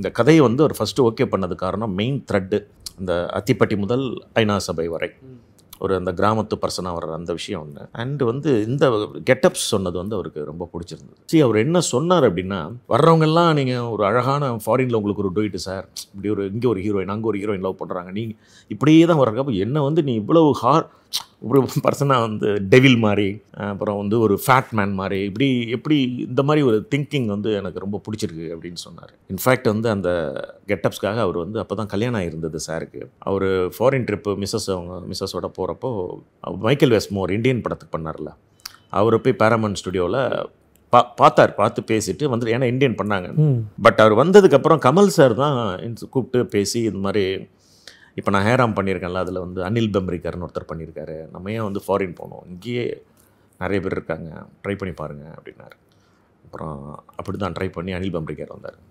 இந்த கதையை வந்து அவர் ஃபஸ்ட்டு ஓகே பண்ணது காரணம் மெயின் த்ரெட்டு இந்த அத்திப்பட்டி முதல் ஐநா சபை வரை ஒரு அந்த கிராமத்து பர்சனாக வர்ற அந்த விஷயம் ஒன்று அண்டு வந்து இந்த கெட்டப்ஸ் சொன்னது வந்து அவருக்கு ரொம்ப பிடிச்சிருந்தது சரி அவர் என்ன சொன்னார் அப்படின்னா வர்றவங்கெல்லாம் நீங்கள் ஒரு அழகான ஃபாரினில் உங்களுக்கு ஒரு டூயிட் சார் இப்படி ஒரு இங்கே ஒரு ஹீரோயின் அங்கே ஒரு ஹீரோயின் லவ் பண்ணுறாங்க நீங்கள் இப்படியே தான் வர்றப்போ என்ன வந்து நீ இவ்வளவு ஹார் ஒரு பர்சனாக வந்து டெவில் மாதிரி அப்புறம் வந்து ஒரு ஃபேட் மேன் மாதிரி இப்படி எப்படி இந்த மாதிரி ஒரு திங்கிங் வந்து எனக்கு ரொம்ப பிடிச்சிருக்கு அப்படின்னு சொன்னார் இன்ஃபேக்ட் வந்து அந்த கெட்டப்ஸ்க்காக அவர் வந்து அப்போ தான் கல்யாணம் ஆகிருந்தது சாருக்கு அவர் ஃபாரின் ட்ரிப்பு மிஸ்ஸஸ் அவங்க மிஸ்ஸஸோட போகிறப்போ மைக்கேல் வெஸ்மோர் இந்தியன் படத்துக்கு பண்ணார்ல அவர் போய் பேரமன் ஸ்டுடியோவில் பா பார்த்தார் பார்த்து பேசிட்டு வந்து ஏன்னா இந்தியன் பண்ணாங்க பட் அவர் வந்ததுக்கப்புறம் கமல் சார் தான் கூப்பிட்டு பேசி இது மாதிரி இப்போ நான் ஹேராம் பண்ணியிருக்கேன்ல அதில் வந்து அனில் பெம்ரிக்கர்னு ஒருத்தர் பண்ணியிருக்காரு நம்ம ஏன் வந்து ஃபாரின் போனோம் இங்கேயே நிறைய பேர் இருக்காங்க ட்ரை பண்ணி பாருங்கள் அப்படின்னாரு அப்புறம் அப்படி தான் ட்ரை பண்ணி அனில் பம்ரிக்கர் வந்தார்